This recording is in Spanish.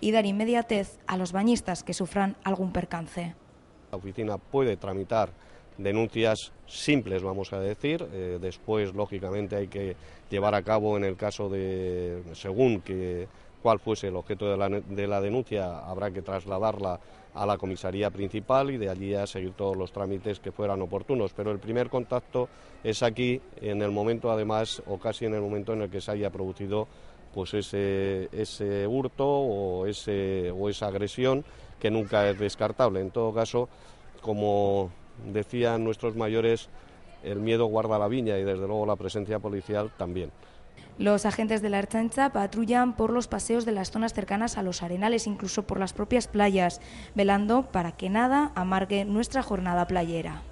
y dar inmediatez a los bañistas que sufran algún percance. La oficina puede tramitar denuncias simples, vamos a decir. Eh, después, lógicamente, hay que llevar a cabo, en el caso de, según que cuál fuese el objeto de la, denuncia, habrá que trasladarla a la comisaría principal y de allí a seguir todos los trámites que fueran oportunos. Pero el primer contacto es aquí, en el momento, además, o casi en el momento en el que se haya producido pues ese, hurto o, o esa agresión que nunca es descartable. En todo caso, como decían nuestros mayores, el miedo guarda la viña y desde luego la presencia policial también. Los agentes de la Archancha patrullan por los paseos de las zonas cercanas a los arenales, incluso por las propias playas, velando para que nada amargue nuestra jornada playera.